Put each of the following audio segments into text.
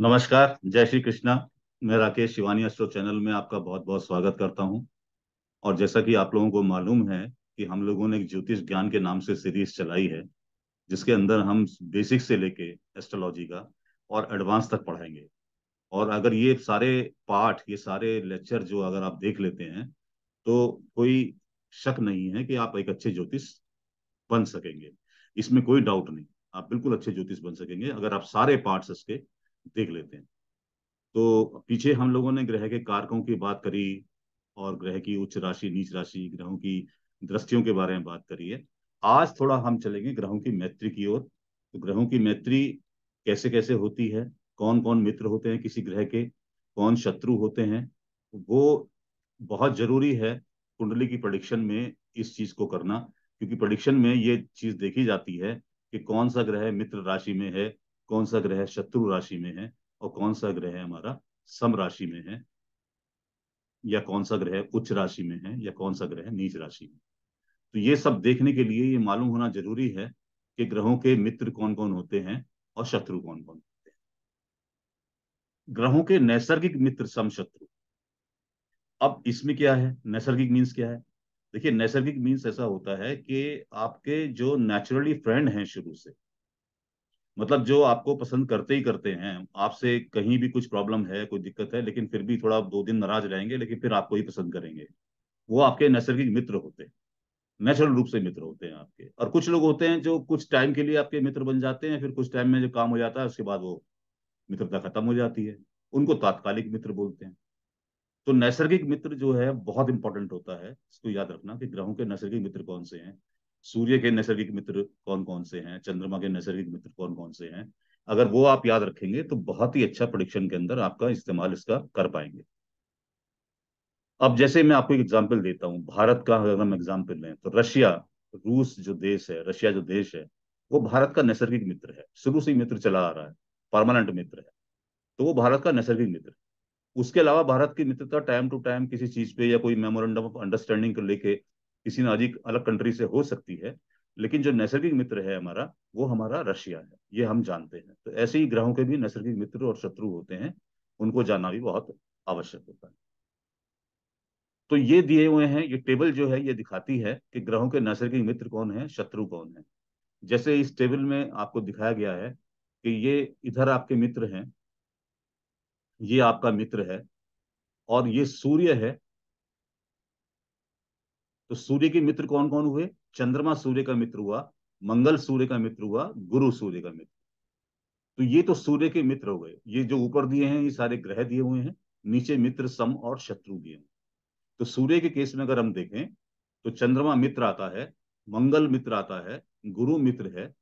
नमस्कार जय श्री कृष्णा मैं राकेश शिवानी अस्ट्रो चैनल में आपका बहुत बहुत स्वागत करता हूं और जैसा कि आप लोगों को मालूम है कि हम लोगों ने एक ज्योतिष ज्ञान के नाम से सीरीज चलाई है जिसके अंदर हम बेसिक से लेके एस्ट्रोलॉजी का और एडवांस तक पढ़ाएंगे और अगर ये सारे पाठ ये सारे लेक्चर जो अगर आप देख लेते हैं तो कोई शक नहीं है कि आप एक अच्छे ज्योतिष बन सकेंगे इसमें कोई डाउट नहीं आप बिल्कुल अच्छे ज्योतिष बन सकेंगे अगर आप सारे पार्ट्स इसके देख लेते हैं तो पीछे हम लोगों ने ग्रह के कारकों की बात करी और ग्रह की उच्च राशि नीच राशि ग्रहों की दृष्टियों के बारे में बात करी है आज थोड़ा हम चलेंगे ग्रहों की मैत्री की ओर तो ग्रहों की मैत्री कैसे कैसे होती है कौन कौन मित्र होते हैं किसी ग्रह के कौन शत्रु होते हैं वो बहुत जरूरी है कुंडली की प्रडिक्शन में इस चीज को करना क्योंकि प्रडिक्शन में ये चीज देखी जाती है कि कौन सा ग्रह मित्र राशि में है कौन सा ग्रह शत्रु राशि में है और कौन सा ग्रह हमारा सम राशि में है या कौन सा ग्रह उच्च राशि में है या कौन सा ग्रह नीच राशि में तो ये सब देखने के लिए ये मालूम होना जरूरी है कि ग्रहों के मित्र कौन कौन होते हैं और शत्रु कौन कौन होते हैं ग्रहों के नैसर्गिक मित्र सम शत्रु अब इसमें क्या है नैसर्गिक मीन्स क्या है देखिए नैसर्गिक मीन्स ऐसा होता है कि आपके जो नेचुरली फ्रेंड हैं शुरू से मतलब जो आपको पसंद करते ही करते हैं आपसे कहीं भी कुछ प्रॉब्लम है कोई दिक्कत है लेकिन फिर भी थोड़ा दो दिन नाराज रहेंगे लेकिन फिर आपको ही पसंद करेंगे वो आपके नैसर्गिक मित्र होते हैं नेचुरल रूप से मित्र होते हैं आपके और कुछ लोग होते हैं जो कुछ टाइम के लिए आपके मित्र बन जाते हैं फिर कुछ टाइम में जो काम हो जाता है उसके बाद वो मित्रता खत्म हो जाती है उनको तात्कालिक मित्र बोलते हैं तो नैसर्गिक मित्र जो है बहुत इंपॉर्टेंट होता है इसको याद रखना कि ग्रहों के नैसर्गिक मित्र कौन से हैं सूर्य के नैसर्गिक मित्र कौन कौन से हैं चंद्रमा के नैसर्गिक मित्र कौन कौन से हैं अगर वो आप याद रखेंगे तो बहुत ही अच्छा प्रोडिक्शन के अंदर आपका इस्तेमाल इसका कर पाएंगे अब जैसे मैं आपको एक एग्जाम्पल देता हूँ भारत का अगर हम एग्जाम्पल लें तो रशिया रूस जो देश है रशिया जो देश है वो भारत का नैसर्गिक मित्र है शुरू से ही मित्र चला आ रहा है परमानेंट मित्र है तो वो भारत का नैसर्गिक मित्र है उसके अलावा भारत की मित्रता टाइम टू टाइम किसी चीज पे या कोई मेमोरेंडम ऑफ अंडरस्टैंडिंग को लेके किसी नाजिक अलग कंट्री से हो सकती है लेकिन जो नैसर्गिक मित्र है हमारा वो हमारा रशिया है ये हम जानते हैं तो ऐसे ही ग्रहों के भी नैसर्गिक मित्र और शत्रु होते हैं उनको जानना भी बहुत आवश्यक होता है तो ये दिए हुए हैं ये टेबल जो है ये दिखाती है कि ग्रहों के नैसर्गिक मित्र कौन है शत्रु कौन है जैसे इस टेबल में आपको दिखाया गया है कि ये इधर आपके मित्र हैं ये आपका मित्र है और ये सूर्य है तो सूर्य के मित्र कौन कौन हुए चंद्रमा सूर्य का मित्र हुआ मंगल सूर्य का मित्र हुआ गुरु सूर्य का मित्र तो ये तो सूर्य के मित्र हो गए ये जो ऊपर दिए हैं ये सारे ग्रह दिए हुए हैं नीचे मित्र सम और शत्रु दिए हैं तो सूर्य के केस में अगर हम देखें तो चंद्रमा मित्र आता है मंगल मित्र आता है गुरु मित्र है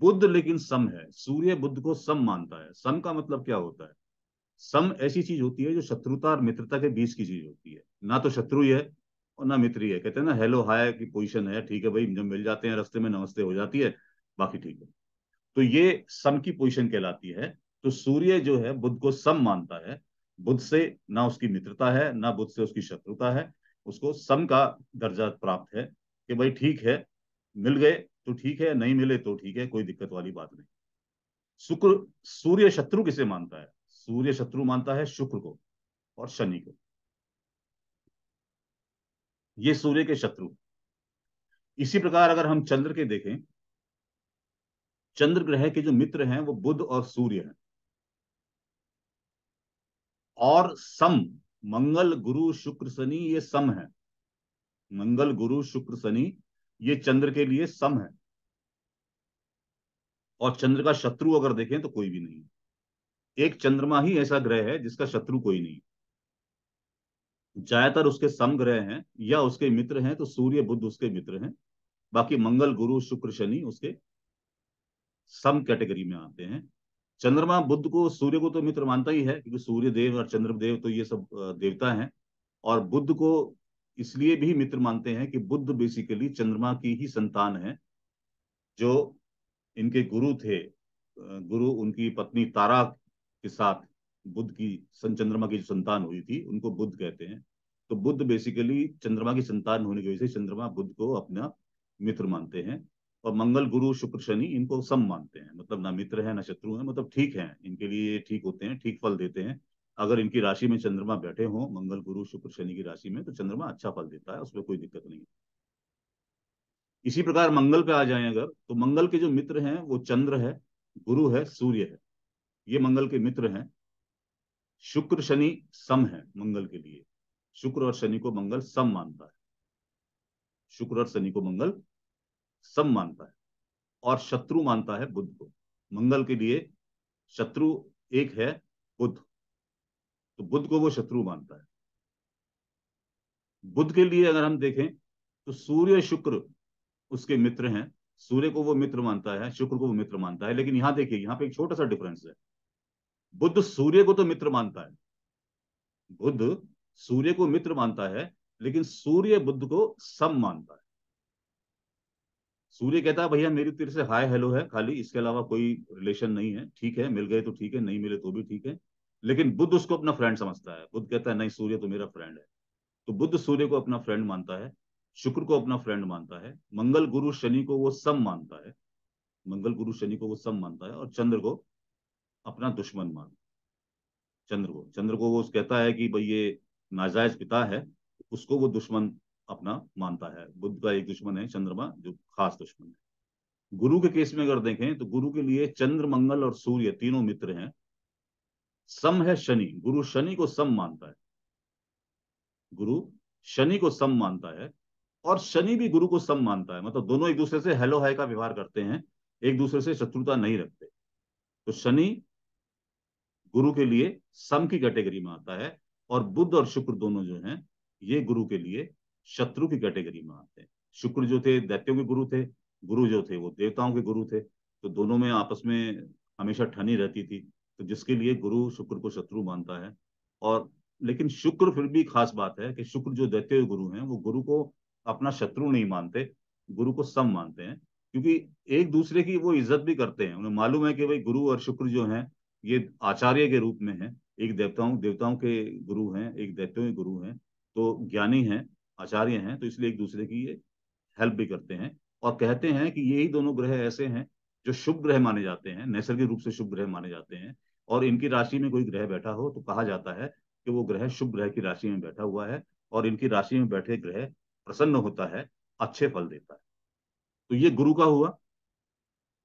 बुद्ध लेकिन सम है सूर्य बुद्ध को सम मानता है सम का मतलब क्या होता है सम ऐसी चीज होती है जो शत्रुता और मित्रता के बीच की चीज होती है ना तो शत्रु है ना मित्री है कहते हैं ना हेलो हाय की पोजीशन है ठीक है भाई जब मिल जाते हैं रस्ते में नमस्ते हो जाती है बाकी ठीक है तो ये सम की पोजीशन कहलाती है तो सूर्य जो है बुद्ध को सम मानता है बुद्ध से ना उसकी मित्रता है ना बुद्ध से उसकी शत्रुता है उसको सम का दर्जा प्राप्त है कि भाई ठीक है मिल गए तो ठीक है नहीं मिले तो ठीक है कोई दिक्कत वाली बात नहीं शुक्र सूर्य शत्रु किसे मानता है सूर्य शत्रु मानता है शुक्र को और शनि को ये सूर्य के शत्रु इसी प्रकार अगर हम चंद्र के देखें चंद्र ग्रह के जो मित्र हैं वो बुध और सूर्य हैं और सम मंगल गुरु शुक्र शनि ये सम है मंगल गुरु शुक्र शनि ये चंद्र के लिए सम है और चंद्र का शत्रु अगर देखें तो कोई भी नहीं एक चंद्रमा ही ऐसा ग्रह है जिसका शत्रु कोई नहीं ज्यादातर उसके समग्रह हैं या उसके मित्र हैं तो सूर्य बुद्ध उसके मित्र हैं बाकी मंगल गुरु शुक्र शनि उसके सम कैटेगरी में आते हैं चंद्रमा बुद्ध को सूर्य को तो मित्र मानता ही है क्योंकि सूर्य देव और चंद्रदेव तो ये सब देवता हैं और बुद्ध को इसलिए भी मित्र मानते हैं कि बुद्ध बेसिकली चंद्रमा की ही संतान है जो इनके गुरु थे गुरु उनकी पत्नी तारा के साथ बुद्ध की सन चंद्रमा की जो संतान हुई थी उनको बुद्ध कहते हैं तो बुद्ध बेसिकली चंद्रमा की संतान होने की वजह से चंद्रमा बुद्ध को अपना मित्र मानते हैं और मंगल गुरु शुक्र शनि इनको सम मानते हैं मतलब ना मित्र है ना शत्रु है मतलब ठीक है इनके लिए ठीक होते हैं ठीक फल देते हैं अगर इनकी राशि में चंद्रमा बैठे हों मंगल गुरु शुक्र शनि की राशि में तो चंद्रमा अच्छा फल देता है उसमें कोई दिक्कत नहीं इसी प्रकार मंगल पे आ जाए अगर तो मंगल के जो मित्र हैं वो चंद्र है गुरु है सूर्य है ये मंगल के मित्र हैं शुक्र शनि सम है मंगल के लिए शुक्र और शनि को मंगल सम मानता है शुक्र और शनि को मंगल सम मानता है और शत्रु मानता है बुद्ध को मंगल के लिए शत्रु एक है बुद्ध तो बुद्ध को वो शत्रु मानता है बुद्ध के लिए अगर हम देखें तो सूर्य शुक्र उसके मित्र हैं सूर्य को वो मित्र मानता है शुक्र को वो मित्र मानता है लेकिन यहां देखिए यहां पे एक छोटा सा डिफरेंस है बुद्ध सूर्य को तो मित्र मानता है बुद्ध सूर्य को मित्र मानता है लेकिन सूर्य बुद्ध को सम मानता है सूर्य कहता है भैया मेरी तिर से हाय हेलो है खाली इसके अलावा कोई रिलेशन नहीं है ठीक है मिल गए तो ठीक है नहीं मिले तो भी ठीक है लेकिन बुद्ध उसको अपना फ्रेंड समझता है बुद्ध कहता है नहीं सूर्य तो मेरा फ्रेंड है तो बुद्ध सूर्य को अपना फ्रेंड मानता है शुक्र को अपना फ्रेंड मानता है मंगल गुरु शनि को वो सम मानता है मंगल गुरु शनि को वो सम मानता है और चंद्र को अपना दुश्मन मान चंद्र को चंद्र को वो कहता है कि भाई ये नाजायज पिता है उसको वो दुश्मन अपना मानता है बुद्ध का एक दुश्मन है चंद्रमा जो खास दुश्मन है गुरु के केस में अगर देखें तो गुरु के लिए चंद्र मंगल और सूर्य तीनों मित्र हैं सम है शनि गुरु शनि को सम मानता है गुरु शनि को सम मानता है और शनि भी गुरु को सम मानता है मतलब दोनों एक दूसरे से हेलो हाय का व्यवहार करते हैं एक दूसरे से शत्रुता नहीं रखते तो शनि गुरु के लिए सम की कैटेगरी में आता है और बुद्ध और शुक्र दोनों जो हैं ये गुरु के लिए शत्रु की कैटेगरी में आते हैं शुक्र जो थे दैत्यों के गुरु थे गुरु जो थे वो देवताओं के गुरु थे तो दोनों में आपस में हमेशा ठनी रहती थी तो जिसके लिए गुरु शुक्र को शत्रु मानता है और लेकिन शुक्र फिर भी खास बात है कि शुक्र जो दैत्य गुरु हैं वो गुरु को अपना शत्रु नहीं मानते गुरु को सम मानते हैं क्योंकि एक दूसरे की वो इज्जत भी करते हैं उन्हें मालूम है कि भाई गुरु और शुक्र जो हैं ये आचार्य के रूप में है एक देवताओं देवताओं के गुरु हैं एक दैत्यों के गुरु हैं तो ज्ञानी हैं आचार्य हैं तो इसलिए एक दूसरे की ये हेल्प भी करते हैं और कहते हैं कि यही दोनों ग्रह ऐसे हैं जो शुभ ग्रह माने जाते हैं नैसर्गिक रूप से शुभ ग्रह माने जाते हैं और इनकी राशि में कोई ग्रह बैठा हो तो कहा जाता है कि वो ग्रह शुभ ग्रह की राशि में बैठा हुआ है और इनकी राशि में बैठे ग्रह प्रसन्न होता है अच्छे फल देता है तो ये गुरु का हुआ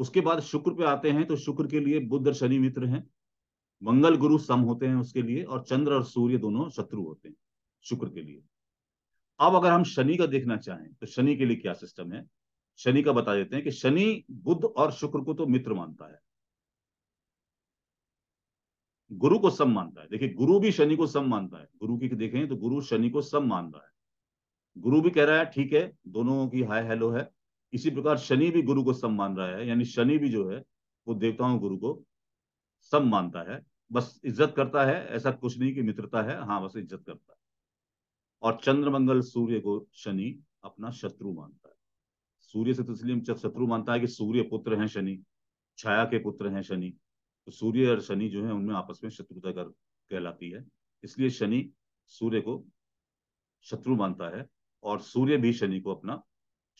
उसके बाद शुक्र पे आते हैं तो शुक्र के लिए बुद्ध और शनि मित्र हैं मंगल गुरु सम होते हैं उसके लिए और चंद्र और सूर्य दोनों शत्रु होते हैं शुक्र के लिए अब अगर हम शनि का देखना चाहें तो शनि के लिए क्या सिस्टम है शनि का बता देते हैं कि शनि बुद्ध और शुक्र को तो मित्र मानता है गुरु को सम मानता है देखिए गुरु भी शनि को सम मानता है गुरु की देखें तो गुरु शनि को सम मान रहा है गुरु भी कह रहा है ठीक है दोनों की हाय हेलो है इसी प्रकार शनि भी गुरु को सम मान रहा है यानी शनि भी जो है वो देवताओं गुरु को सम मानता है बस इज्जत करता है ऐसा कुछ नहीं कि मित्रता है हाँ बस इज्जत करता है और चंद्रमंगल सूर्य को शनि अपना शत्रु मानता है सूर्य से तो इसलिए हम शत्रु मानता है कि सूर्य पुत्र है शनि छाया के पुत्र हैं शनि तो सूर्य और शनि जो है उनमें आपस में शत्रुता कर कहलाती है इसलिए शनि सूर्य को शत्रु मानता है और सूर्य भी शनि को अपना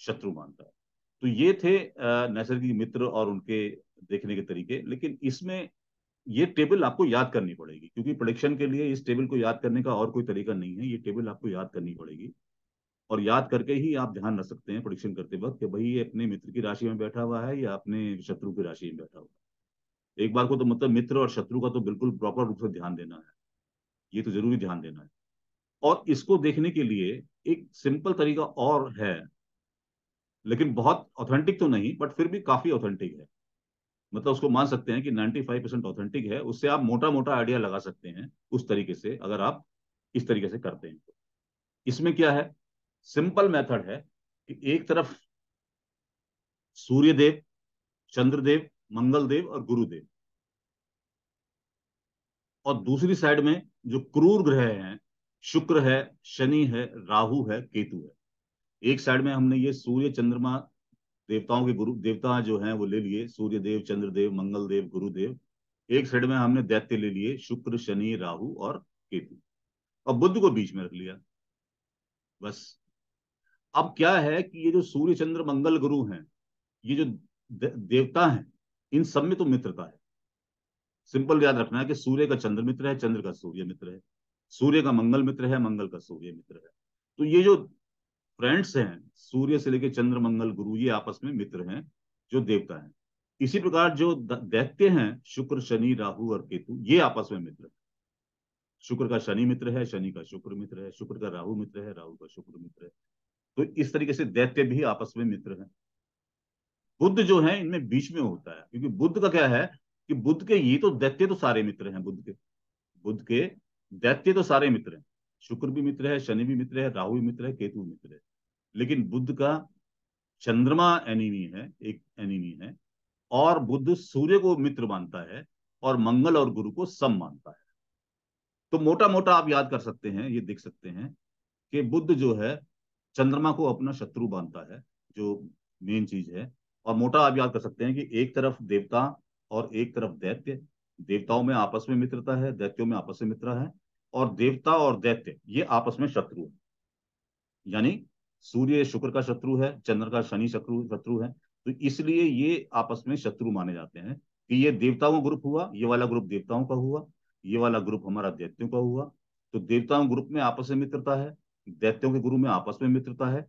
शत्रु मानता है तो ये थे नैसर्गिक मित्र और उनके देखने के तरीके लेकिन इसमें ये टेबल आपको याद करनी पड़ेगी क्योंकि प्रोडिक्शन के लिए इस टेबल को याद करने का और कोई तरीका नहीं है ये टेबल आपको याद करनी पड़ेगी और याद करके ही आप ध्यान रख सकते हैं प्रोडिक्शन करते वक्त कि भाई ये अपने मित्र की राशि में बैठा हुआ है या अपने शत्रु की राशि में बैठा हुआ है एक बार को तो मतलब मित्र और शत्रु का तो बिल्कुल प्रॉपर रूप से ध्यान देना है ये तो जरूरी ध्यान देना है और इसको देखने के लिए एक सिंपल तरीका और है लेकिन बहुत ऑथेंटिक तो नहीं बट फिर भी काफी ऑथेंटिक है मतलब उसको मान सकते हैं कि 95 परसेंट ऑथेंटिक है उससे आप मोटा मोटा आइडिया लगा सकते हैं उस तरीके से अगर आप इस तरीके से करते हैं तो। इसमें क्या है सिंपल मेथड है कि एक तरफ सूर्यदेव चंद्रदेव मंगलदेव और गुरुदेव और दूसरी साइड में जो क्रूर ग्रह हैं शुक्र है शनि है राहु है केतु है एक साइड में हमने ये सूर्य चंद्रमा देवताओं के गुरु देवता जो हैं वो ले लिए सूर्य देव चंद्रदेव मंगल देव गुरुदेव एक साइड में हमने दैत्य ले लिए शुक्र शनि राहु और केतु और बुद्ध को बीच में रख लिया बस अब क्या है कि ये जो सूर्य चंद्र मंगल गुरु हैं ये जो देवता हैं इन सब में तो मित्रता है सिंपल याद रखना है कि सूर्य का चंद्र मित्र है चंद्र का सूर्य मित्र है सूर्य का मंगल मित्र है मंगल का सूर्य मित्र है तो ये जो फ्रेंड्स हैं सूर्य से लेकर चंद्र मंगल गुरु ये आपस में मित्र हैं जो देवता हैं इसी प्रकार जो दैत्य हैं शुक्र शनि राहु और केतु ये आपस में मित्र हैं शुक्र का शनि मित्र है शनि का शुक्र मित्र है शुक्र का राहु मित्र है राहु का शुक्र मित्र है तो इस तरीके से दैत्य भी आपस में मित्र हैं बुद्ध जो है इनमें बीच में होता है क्योंकि बुद्ध का क्या है कि बुद्ध के ये तो दैत्य तो सारे मित्र हैं बुद्ध के बुद्ध के दैत्य तो सारे मित्र हैं शुक्र भी मित्र है शनि भी मित्र है राहु भी मित्र है केतु भी मित्र है लेकिन बुद्ध का चंद्रमा एनिमी है एक एनिमी है और बुद्ध सूर्य को मित्र मानता है और मंगल और गुरु को सम मानता है तो मोटा मोटा आप याद कर सकते हैं ये देख सकते हैं कि बुद्ध जो है चंद्रमा को अपना शत्रु मानता है जो मेन चीज है और मोटा आप याद कर सकते हैं कि एक तरफ देवता और एक तरफ दैत्य देवताओं में आपस में मित्रता है दैत्यों में आपस में मित्रता है और देवता और दैत्य ये आपस में शत्रु है यानी सूर्य शुक्र का शत्रु है चंद्र का शनि शत्रु शत्रु है तो इसलिए ये आपस में शत्रु माने जाते हैं कि ये देवताओं का ग्रुप हुआ ये वाला ग्रुप देवताओं का हुआ ये वाला ग्रुप हमारा दैत्यों का हुआ तो देवताओं ग्रुप में आपस में मित्रता है दैत्यों के गुरु में आपस में मित्रता है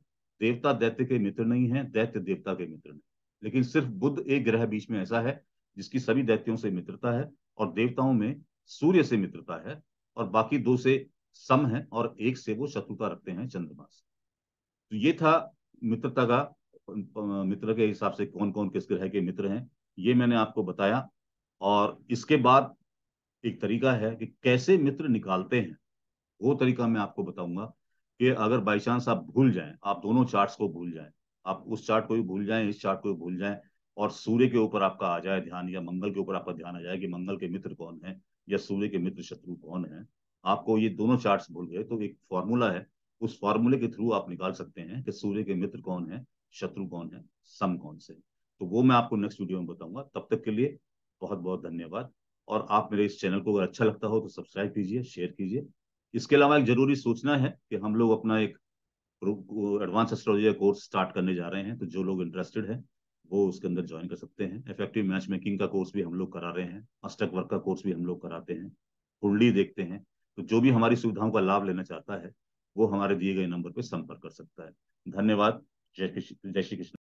देवता दैत्य के मित्र नहीं है दैत्य देवता के मित्र नहीं लेकिन सिर्फ बुद्ध एक ग्रह बीच में ऐसा है जिसकी सभी दैत्यों से मित्रता है और देवताओं में सूर्य से मित्रता है और बाकी दो से सम है और एक से वो शत्रुता रखते हैं चंद्रमा से तो ये था मित्रता का मित्र के हिसाब से कौन कौन किस ग्रह के मित्र हैं ये मैंने आपको बताया और इसके बाद एक तरीका है कि कैसे मित्र निकालते हैं वो तरीका मैं आपको बताऊंगा कि अगर बाई चांस आप भूल जाएं आप दोनों चार्ट्स को भूल जाएं आप उस चार्ट को भी भूल जाएं इस चार्ट को भी भूल जाएं और सूर्य के ऊपर आपका आ जाए ध्यान या मंगल के ऊपर आपका ध्यान आ जाए कि मंगल के मित्र कौन है या सूर्य के मित्र शत्रु कौन है आपको ये दोनों चार्ट्स भूल गए तो एक फॉर्मूला है उस फॉर्मूले के थ्रू आप निकाल सकते हैं कि सूर्य के मित्र कौन है शत्रु कौन है सम कौन से तो वो मैं आपको नेक्स्ट वीडियो में बताऊंगा तब तक के लिए बहुत बहुत धन्यवाद और आप मेरे इस चैनल को अगर अच्छा लगता हो तो सब्सक्राइब कीजिए शेयर कीजिए इसके अलावा एक जरूरी सूचना है कि हम लोग अपना एक एडवांस एस्ट्रोलॉजी का कोर्स स्टार्ट करने जा रहे हैं तो जो लोग इंटरेस्टेड हैं वो उसके अंदर ज्वाइन कर सकते हैं इफेक्टिव मैच मेकिंग का कोर्स भी हम लोग करा रहे हैं अस्टक वर्क का कोर्स भी हम लोग कराते हैं फुल्ली देखते हैं तो जो भी हमारी सुविधाओं का लाभ लेना चाहता है वो हमारे दिए गए नंबर पर संपर्क कर सकता है धन्यवाद जय श्री कृष्ण